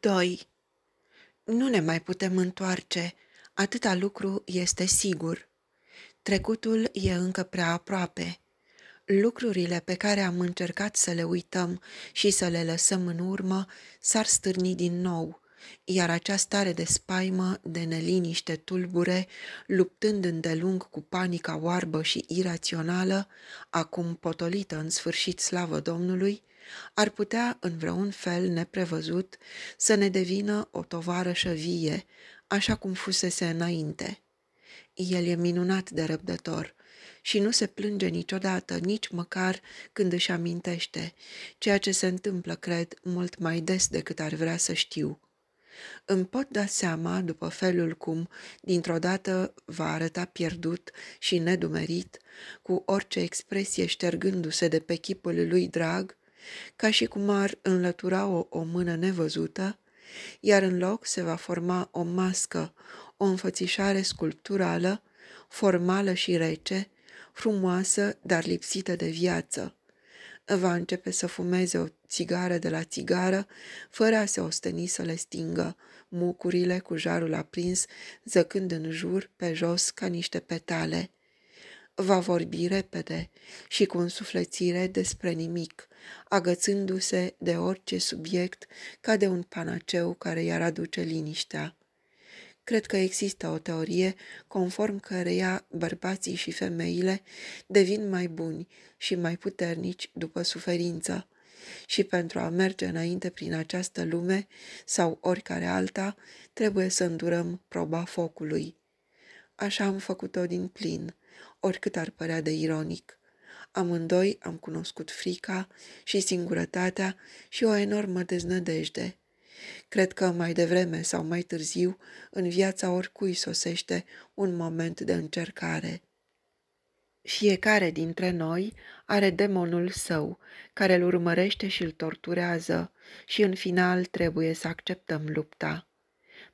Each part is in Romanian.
2. Nu ne mai putem întoarce, atâta lucru este sigur. Trecutul e încă prea aproape. Lucrurile pe care am încercat să le uităm și să le lăsăm în urmă s-ar stârni din nou, iar acea stare de spaimă, de neliniște tulbure, luptând îndelung cu panica oarbă și irațională, acum potolită în sfârșit slavă Domnului, ar putea, în vreun fel neprevăzut, să ne devină o tovarășă vie, așa cum fusese înainte. El e minunat de răbdător și nu se plânge niciodată, nici măcar când își amintește, ceea ce se întâmplă, cred, mult mai des decât ar vrea să știu. Îmi pot da seama, după felul cum, dintr-o dată, va arăta pierdut și nedumerit, cu orice expresie ștergându-se de pe chipul lui drag, ca și cum ar înlătura o, o mână nevăzută, iar în loc se va forma o mască, o înfățișare sculpturală, formală și rece, frumoasă, dar lipsită de viață. Va începe să fumeze o țigară de la țigară, fără a se osteni să le stingă, mucurile cu jarul aprins, zăcând în jur, pe jos, ca niște petale va vorbi repede și cu însuflețire despre nimic, agățându-se de orice subiect ca de un panaceu care i-ar aduce liniștea. Cred că există o teorie conform căreia bărbații și femeile devin mai buni și mai puternici după suferință și pentru a merge înainte prin această lume sau oricare alta, trebuie să îndurăm proba focului. Așa am făcut-o din plin oricât ar părea de ironic. Amândoi am cunoscut frica și singurătatea și o enormă deznădejde. Cred că mai devreme sau mai târziu, în viața oricui sosește un moment de încercare. Fiecare dintre noi are demonul său, care îl urmărește și îl torturează, și în final trebuie să acceptăm lupta.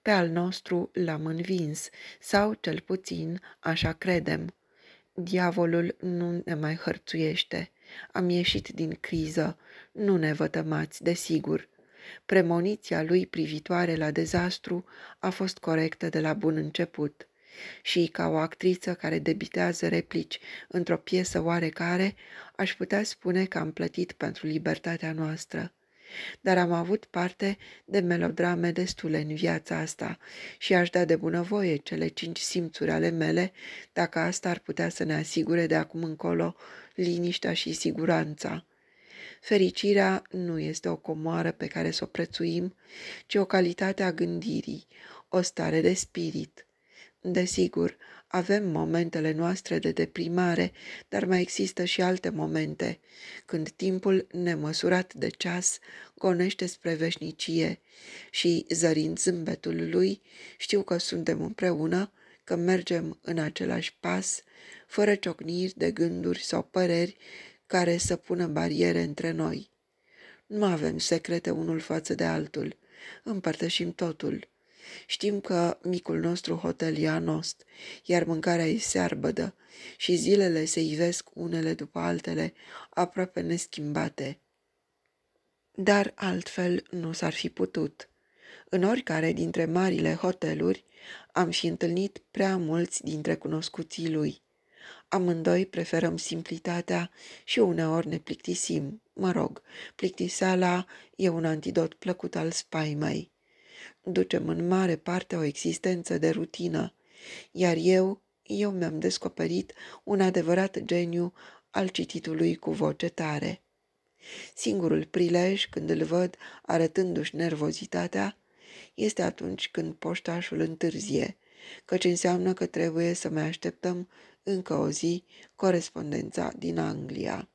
Pe al nostru l-am învins, sau cel puțin așa credem, Diavolul nu ne mai hărțuiește. Am ieșit din criză. Nu ne vătămați, desigur. Premoniția lui privitoare la dezastru a fost corectă de la bun început. Și ca o actriță care debitează replici într-o piesă oarecare, aș putea spune că am plătit pentru libertatea noastră dar am avut parte de melodrame destule în viața asta și aș da de bunăvoie cele cinci simțuri ale mele dacă asta ar putea să ne asigure de acum încolo liniștea și siguranța. Fericirea nu este o comoară pe care să o prețuim, ci o calitate a gândirii, o stare de spirit. Desigur, avem momentele noastre de deprimare, dar mai există și alte momente, când timpul nemăsurat de ceas gonește spre veșnicie și, zărind zâmbetul lui, știu că suntem împreună, că mergem în același pas, fără ciocniri de gânduri sau păreri care să pună bariere între noi. Nu avem secrete unul față de altul, împărtășim totul Știm că micul nostru hotel e anost, iar mâncarea e searbădă și zilele se ivesc unele după altele, aproape neschimbate. Dar altfel nu s-ar fi putut. În oricare dintre marile hoteluri am fi întâlnit prea mulți dintre cunoscuții lui. Amândoi preferăm simplitatea și uneori ne plictisim. Mă rog, plictiseala e un antidot plăcut al spaimei. Ducem în mare parte o existență de rutină, iar eu, eu mi-am descoperit un adevărat geniu al cititului cu voce tare. Singurul prilej când îl văd arătându-și nervozitatea este atunci când poștașul întârzie, căci înseamnă că trebuie să mai așteptăm încă o zi corespondența din Anglia.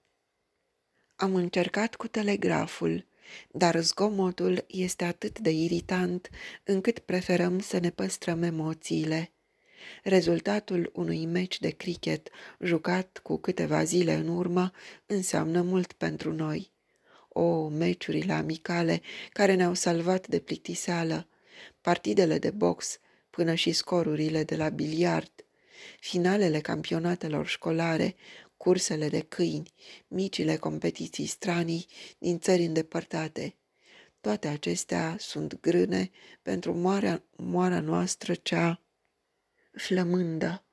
Am încercat cu telegraful, dar zgomotul este atât de iritant încât preferăm să ne păstrăm emoțiile. Rezultatul unui meci de cricket jucat cu câteva zile în urmă înseamnă mult pentru noi. O, meciurile amicale care ne-au salvat de plictiseală, partidele de box până și scorurile de la biliard, finalele campionatelor școlare cursele de câini, micile competiții stranii din țări îndepărtate. Toate acestea sunt grâne pentru moarea, moara noastră cea flămândă.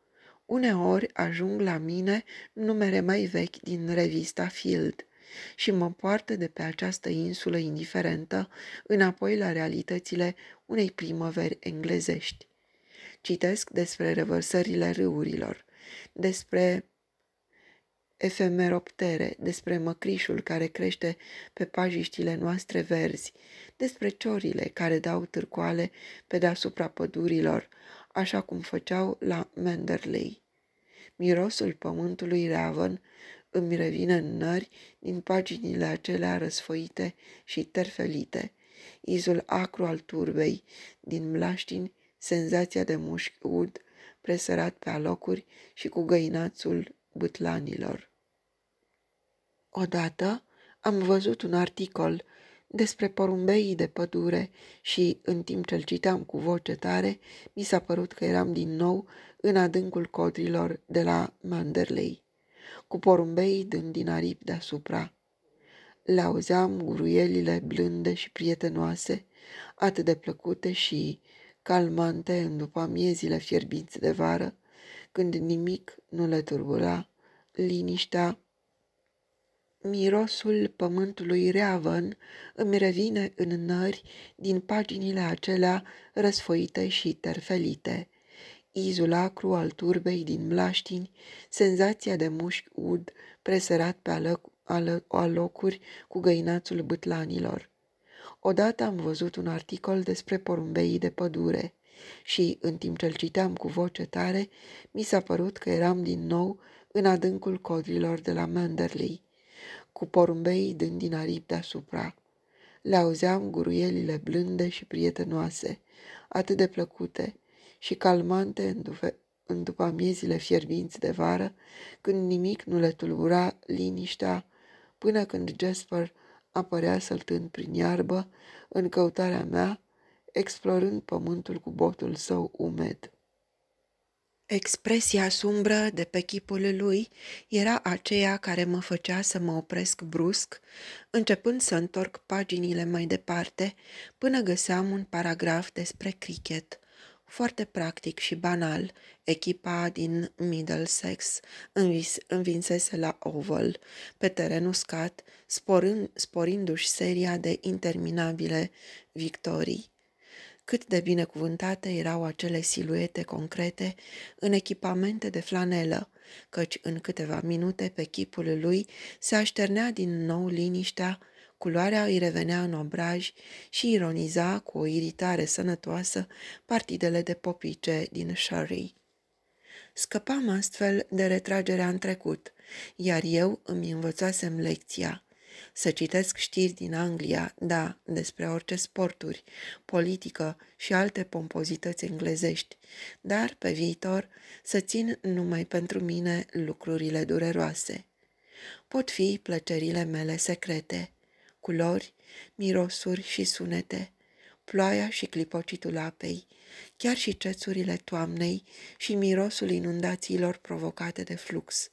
Uneori ajung la mine numere mai vechi din revista Field și mă poartă de pe această insulă indiferentă înapoi la realitățile unei primăveri englezești. Citesc despre revărsările râurilor, despre efemeroptere, despre măcrișul care crește pe pajiștile noastre verzi, despre ciorile care dau târcoale pe deasupra pădurilor, așa cum făceau la Menderley. Mirosul pământului reavăn îmi revine în nări din paginile acelea răsfăite și terfelite, izul acru al turbei, din mlaștini, senzația de mușchi ud, presărat pe alocuri și cu găinațul bâtlanilor. Odată am văzut un articol despre porumbeii de pădure și, în timp ce-l citeam cu voce tare, mi s-a părut că eram din nou în adâncul codrilor de la Manderley, cu porumbeii dând din aripi deasupra. Le auzeam guruielile blânde și prietenoase, atât de plăcute și calmante în după miezile fierbinți de vară, când nimic nu le turbura liniștea Mirosul pământului reavăn îmi revine în nări din paginile acelea răsfoite și terfelite. Izulacru al turbei din mlaștini, senzația de mușchi ud presărat pe alăc, alocuri cu găinațul bătlanilor. Odată am văzut un articol despre porumbeii de pădure și, în timp ce l citeam cu voce tare, mi s-a părut că eram din nou în adâncul codrilor de la Manderley cu porumbei dând din aripi deasupra. Le auzeam guruielile blânde și prietenoase, atât de plăcute și calmante în, dufe, în după amiezile fierbinți de vară, când nimic nu le tulbura liniștea, până când Jasper apărea săltând prin iarbă, în căutarea mea, explorând pământul cu botul său umed. Expresia sumbră de pe chipul lui era aceea care mă făcea să mă opresc brusc, începând să întorc paginile mai departe, până găseam un paragraf despre cricket, foarte practic și banal, echipa din Middlesex învinsese la Oval, pe teren uscat, sporând, sporindu-și seria de interminabile victorii cât de binecuvântate erau acele siluete concrete în echipamente de flanelă, căci în câteva minute pe chipul lui se așternea din nou liniștea, culoarea îi revenea în obraj și ironiza cu o iritare sănătoasă partidele de popice din Sherry. Scăpam astfel de retragerea în trecut, iar eu îmi învățasem lecția – să citesc știri din Anglia, da, despre orice sporturi, politică și alte pompozități englezești, dar pe viitor să țin numai pentru mine lucrurile dureroase. Pot fi plăcerile mele secrete, culori, mirosuri și sunete, ploaia și clipocitul apei, chiar și cețurile toamnei și mirosul inundațiilor provocate de flux –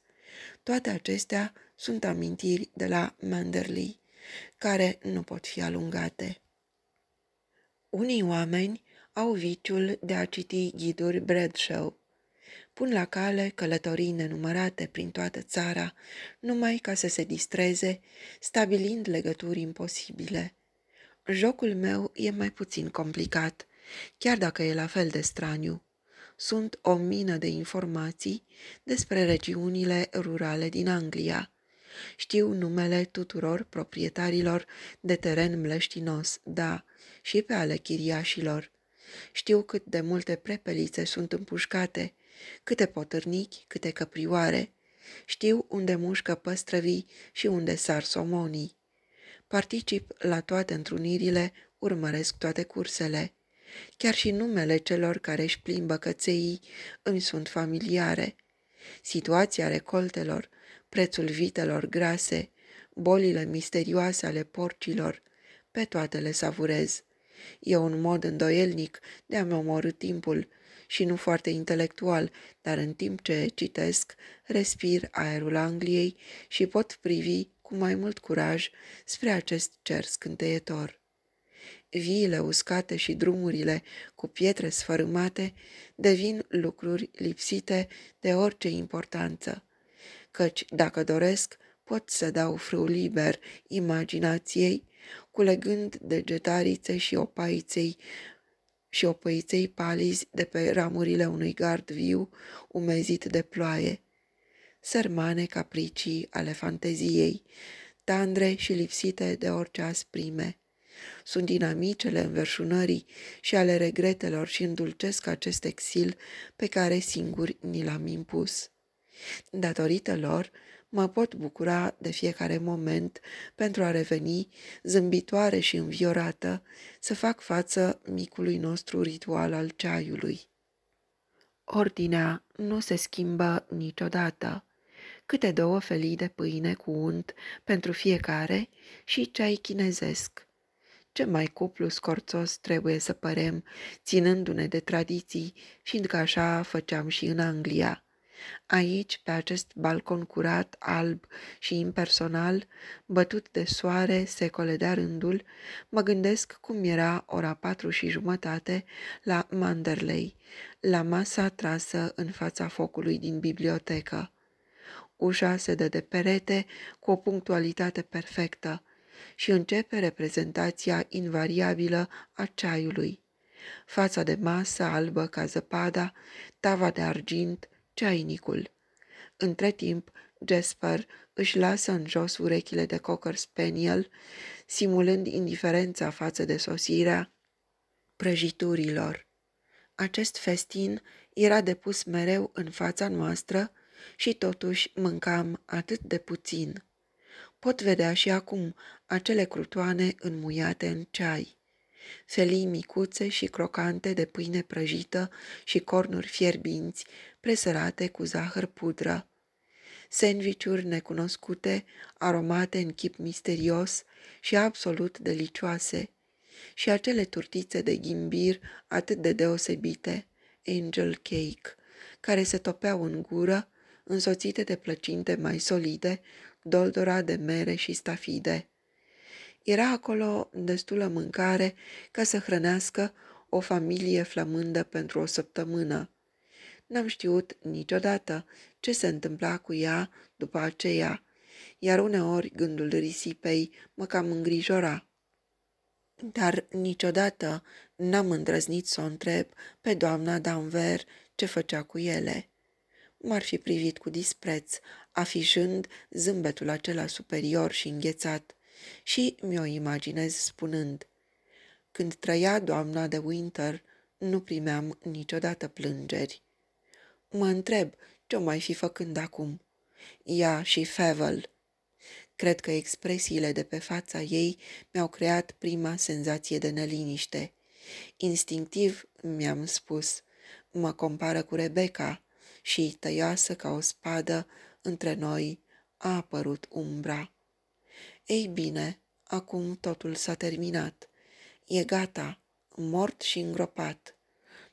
toate acestea sunt amintiri de la Manderley, care nu pot fi alungate. Unii oameni au viciul de a citi ghiduri Bradshaw. Pun la cale călătorii nenumărate prin toată țara, numai ca să se distreze, stabilind legături imposibile. Jocul meu e mai puțin complicat, chiar dacă e la fel de straniu sunt o mină de informații despre regiunile rurale din Anglia. Știu numele tuturor proprietarilor de teren mleștinos, da, și pe ale chiriașilor. Știu cât de multe prepelițe sunt împușcate, câte potârnichi, câte căprioare. Știu unde mușcă păstrăvii și unde sar somonii. Particip la toate întrunirile, urmăresc toate cursele. Chiar și numele celor care își plimbă cățeii îmi sunt familiare. Situația recoltelor, prețul vitelor grase, bolile misterioase ale porcilor, pe toate le savurez. E un mod îndoielnic de a-mi omorâ timpul și nu foarte intelectual, dar în timp ce citesc, respir aerul Angliei și pot privi cu mai mult curaj spre acest cer scânteietor viile uscate și drumurile cu pietre sfărâmate devin lucruri lipsite de orice importanță. Căci, dacă doresc, pot să dau frâu liber imaginației, culegând degetarițe și opaiței și opăiței palizi de pe ramurile unui gard viu umezit de ploaie. Sărmane capricii ale fanteziei, tandre și lipsite de orice asprime. Sunt dinamicele înverșunării și ale regretelor și îndulcesc acest exil pe care singuri ni l-am impus. Datorită lor, mă pot bucura de fiecare moment pentru a reveni, zâmbitoare și înviorată, să fac față micului nostru ritual al ceaiului. Ordinea nu se schimbă niciodată. Câte două felii de pâine cu unt pentru fiecare și ceai chinezesc ce mai cuplu scorțos trebuie să părem, ținându-ne de tradiții, fiindcă așa făceam și în Anglia. Aici, pe acest balcon curat, alb și impersonal, bătut de soare, secole de rândul, mă gândesc cum era ora patru și jumătate la Manderley, la masa trasă în fața focului din bibliotecă. Ușa se dă de perete cu o punctualitate perfectă, și începe reprezentația invariabilă a ceaiului. Fața de masă albă ca zăpada, tava de argint, ceainicul. Între timp, Jasper își lasă în jos urechile de cocker spaniel, simulând indiferența față de sosirea prăjiturilor. Acest festin era depus mereu în fața noastră și totuși mâncam atât de puțin. Pot vedea și acum acele crutoane înmuiate în ceai, felii micuțe și crocante de pâine prăjită și cornuri fierbinți presărate cu zahăr pudră, sandvișuri necunoscute, aromate în chip misterios și absolut delicioase, și acele turtițe de ghimbir atât de deosebite, angel cake, care se topeau în gură, însoțite de plăcinte mai solide doldora de mere și stafide. Era acolo destulă mâncare ca să hrănească o familie flămândă pentru o săptămână. N-am știut niciodată ce se întâmpla cu ea după aceea, iar uneori gândul risipei mă cam îngrijora. Dar niciodată n-am îndrăznit să o întreb pe doamna Danver ce făcea cu ele m-ar fi privit cu dispreț, afișând zâmbetul acela superior și înghețat, și mi-o imaginez spunând, Când trăia doamna de Winter, nu primeam niciodată plângeri. Mă întreb ce-o mai fi făcând acum. Ea și Fevel. Cred că expresiile de pe fața ei mi-au creat prima senzație de neliniște. Instinctiv mi-am spus, mă compară cu Rebecca, și tăioasă ca o spadă, între noi a apărut umbra. Ei bine, acum totul s-a terminat. E gata, mort și îngropat.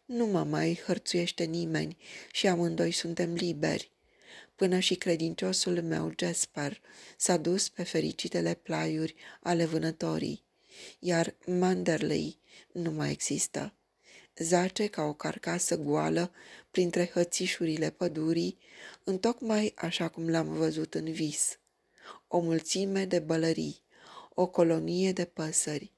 Nu mă mai hărțuiește nimeni și amândoi suntem liberi. Până și credinciosul meu, Jasper, s-a dus pe fericitele plaiuri ale vânătorii, iar Manderley nu mai există zace ca o carcasă goală printre hățișurile pădurii, întocmai așa cum l-am văzut în vis. O mulțime de bălării, o colonie de păsări.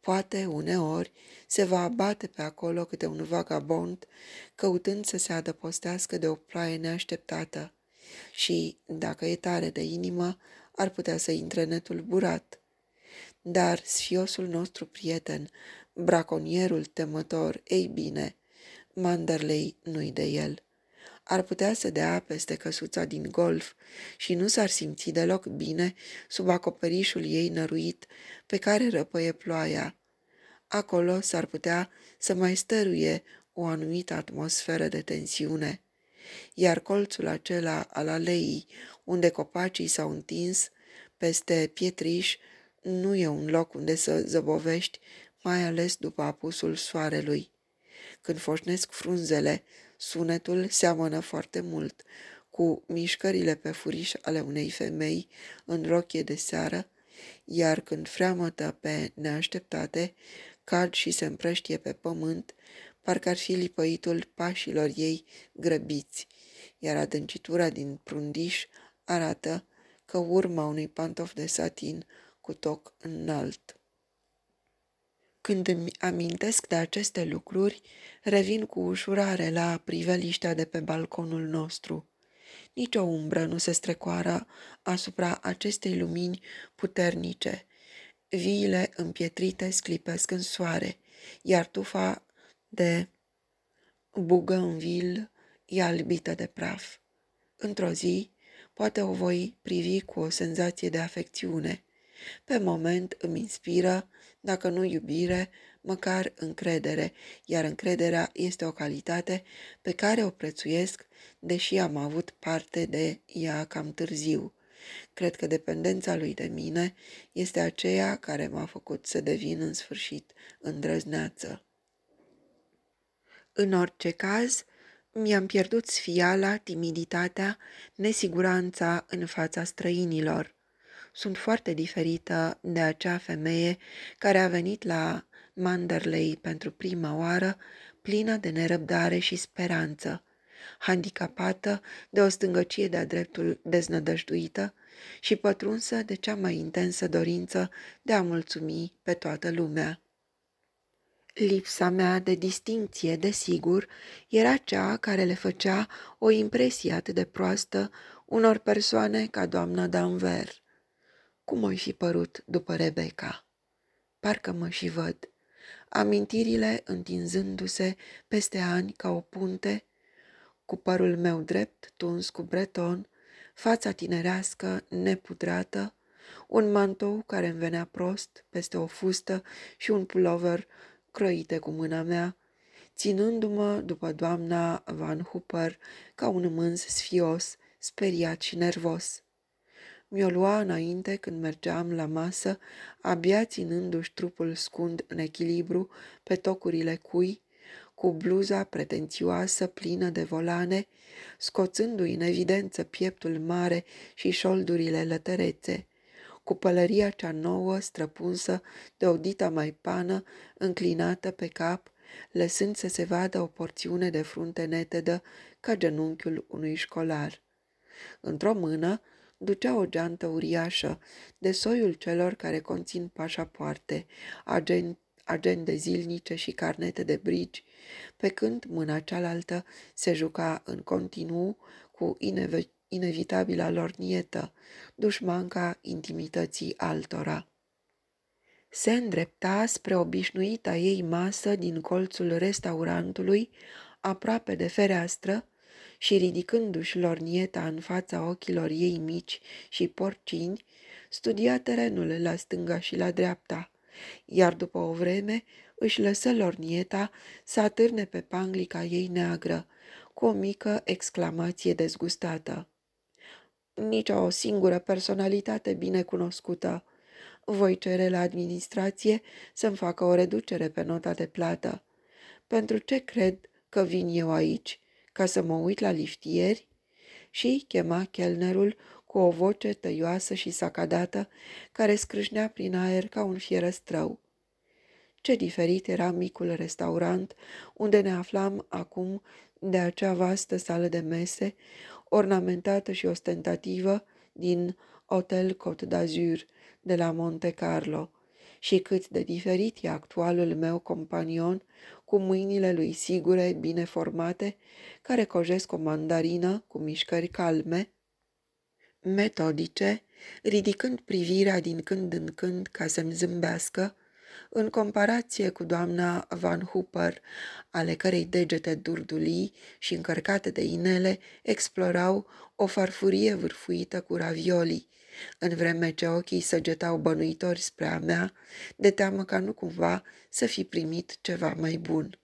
Poate, uneori, se va abate pe acolo câte un vagabond, căutând să se adăpostească de o ploaie neașteptată și, dacă e tare de inimă, ar putea să intre burat dar sfiosul nostru prieten, braconierul temător, ei bine, Manderley nu-i de el. Ar putea să dea peste căsuța din golf și nu s-ar simți deloc bine sub acoperișul ei năruit pe care răpăie ploaia. Acolo s-ar putea să mai stăruie o anumită atmosferă de tensiune iar colțul acela al aleii, unde copacii s-au întins peste pietriș nu e un loc unde să zăbovești, mai ales după apusul soarelui. Când foșnesc frunzele, sunetul seamănă foarte mult cu mișcările pe furiș ale unei femei în rochie de seară, iar când freamătă pe neașteptate, cad și se împrăștie pe pământ, parcă ar fi lipăitul pașilor ei grăbiți, iar adâncitura din prundiș arată că urma unui pantof de satin cu toc înalt. Când îmi amintesc de aceste lucruri, revin cu ușurare la priveliștea de pe balconul nostru. Nici o umbră nu se strecoară asupra acestei lumini puternice. Viile împietrite sclipesc în soare, iar tufa de vil e albită de praf. Într-o zi, poate o voi privi cu o senzație de afecțiune – pe moment îmi inspiră, dacă nu iubire, măcar încredere, iar încrederea este o calitate pe care o prețuiesc, deși am avut parte de ea cam târziu. Cred că dependența lui de mine este aceea care m-a făcut să devin în sfârșit îndrăzneață. În orice caz, mi-am pierdut sfiala, timiditatea, nesiguranța în fața străinilor sunt foarte diferită de acea femeie care a venit la Manderley pentru prima oară, plină de nerăbdare și speranță, handicapată de o stângăcie de-a dreptul deznădăjduită și pătrunsă de cea mai intensă dorință de a mulțumi pe toată lumea. Lipsa mea de distinție, desigur, era cea care le făcea o impresie atât de proastă unor persoane ca doamna Danver. Cum îmi fi părut după Rebecca? Parcă mă și văd, amintirile întinzându-se peste ani ca o punte, cu părul meu drept tuns cu breton, fața tinerească nepudrată, un mantou care îmi venea prost peste o fustă și un pulover crăite cu mâna mea, ținându-mă după doamna Van Hooper ca un mânz sfios, speriat și nervos mi-o lua înainte când mergeam la masă, abia ținându-și trupul scund în echilibru pe tocurile cui, cu bluza pretențioasă plină de volane, scoțându-i în evidență pieptul mare și șoldurile lăterețe, cu pălăria cea nouă străpunsă de o dita mai pană înclinată pe cap, lăsând să se vadă o porțiune de frunte netedă ca genunchiul unui școlar. Într-o mână ducea o geantă uriașă de soiul celor care conțin pașapoarte, agent, agende zilnice și carnete de brici, pe când mâna cealaltă se juca în continuu cu ineve- inevitabila lor nietă, dușmanca intimității altora. Se îndrepta spre obișnuita ei masă din colțul restaurantului, aproape de fereastră, și ridicându-și lornieta în fața ochilor ei mici și porcini, studia terenul la stânga și la dreapta, iar după o vreme își lăsă lornieta să atârne pe panglica ei neagră, cu o mică exclamație dezgustată. Nici o singură personalitate bine cunoscută. Voi cere la administrație să-mi facă o reducere pe nota de plată. Pentru ce cred că vin eu aici? ca să mă uit la liftieri? Și chema chelnerul cu o voce tăioasă și sacadată care scrâșnea prin aer ca un fierăstrău. Ce diferit era micul restaurant unde ne aflam acum de acea vastă sală de mese, ornamentată și ostentativă din Hotel Côte d'Azur de la Monte Carlo, și cât de diferit e actualul meu companion, cu mâinile lui sigure, bine formate, care cojesc o mandarină cu mișcări calme, metodice, ridicând privirea din când în când ca să-mi zâmbească, în comparație cu doamna Van Hooper, ale cărei degete durdulii și încărcate de inele explorau o farfurie vârfuită cu ravioli, în vreme ce ochii săgetau bănuitori spre a mea, de teamă ca nu cumva să fi primit ceva mai bun.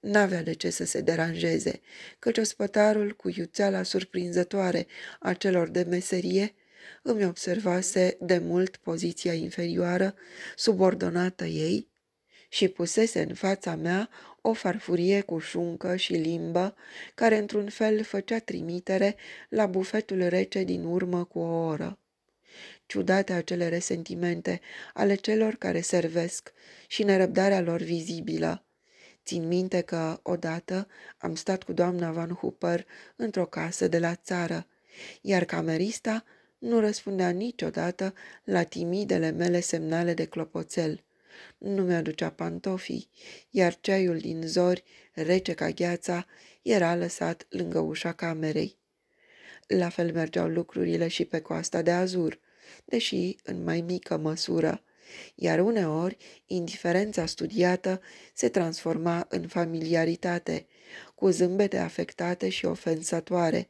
N-avea de ce să se deranjeze, căci ospătarul cu iuțeala surprinzătoare a celor de meserie îmi observase de mult poziția inferioară subordonată ei și pusese în fața mea o farfurie cu șuncă și limbă, care într-un fel făcea trimitere la bufetul rece din urmă cu o oră ciudate acele resentimente ale celor care servesc și nerăbdarea lor vizibilă. Țin minte că, odată, am stat cu doamna Van Hooper într-o casă de la țară, iar camerista nu răspundea niciodată la timidele mele semnale de clopoțel. Nu mi-aducea pantofii, iar ceaiul din zori, rece ca gheața, era lăsat lângă ușa camerei. La fel mergeau lucrurile și pe coasta de azur, deși în mai mică măsură, iar uneori indiferența studiată se transforma în familiaritate, cu zâmbete afectate și ofensatoare,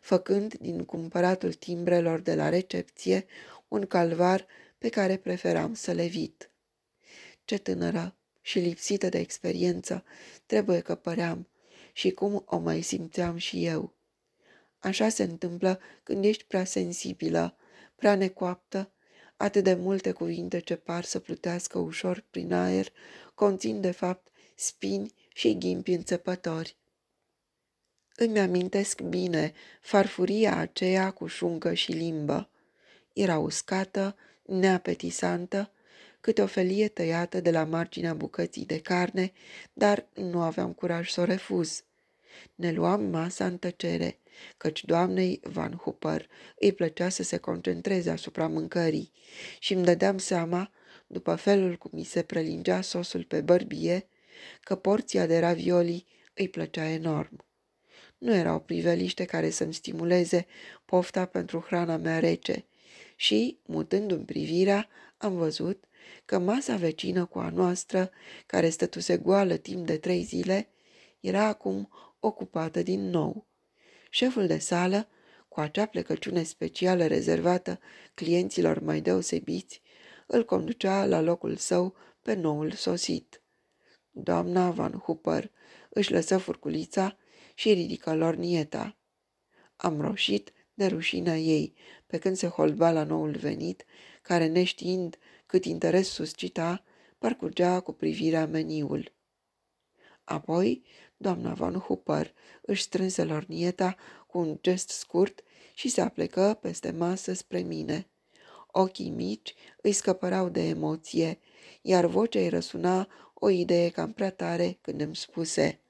făcând din cumpăratul timbrelor de la recepție un calvar pe care preferam să le vit. Ce tânără și lipsită de experiență trebuie că păream și cum o mai simțeam și eu. Așa se întâmplă când ești prea sensibilă prea necoaptă, atât de multe cuvinte ce par să plutească ușor prin aer, conțin de fapt spini și ghimpi înțepători. Îmi amintesc bine farfuria aceea cu șuncă și limbă. Era uscată, neapetisantă, câte o felie tăiată de la marginea bucății de carne, dar nu aveam curaj să o refuz. Ne luam masa în tăcere, căci doamnei Van Hooper îi plăcea să se concentreze asupra mâncării și îmi dădeam seama, după felul cum mi se prelingea sosul pe bărbie, că porția de ravioli îi plăcea enorm. Nu erau priveliște care să-mi stimuleze pofta pentru hrana mea rece și, mutându-mi privirea, am văzut că masa vecină cu a noastră, care stătuse goală timp de trei zile, era acum ocupată din nou. Șeful de sală, cu acea plecăciune specială rezervată clienților mai deosebiți, îl conducea la locul său pe noul sosit. Doamna Van Hooper își lăsă furculița și ridică lornieta. Am roșit de rușina ei, pe când se holba la noul venit, care, neștiind cât interes suscita, parcurgea cu privirea meniul. Apoi Doamna Van Hooper își strânse lornieta cu un gest scurt și se aplecă peste masă spre mine. Ochii mici îi scăpărau de emoție, iar vocea îi răsuna o idee cam prea tare când îmi spuse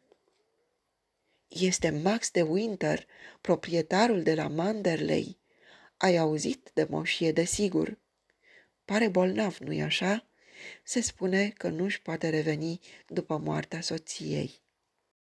Este Max de Winter, proprietarul de la Manderley. Ai auzit de moșie, desigur. Pare bolnav, nu-i așa? Se spune că nu-și poate reveni după moartea soției.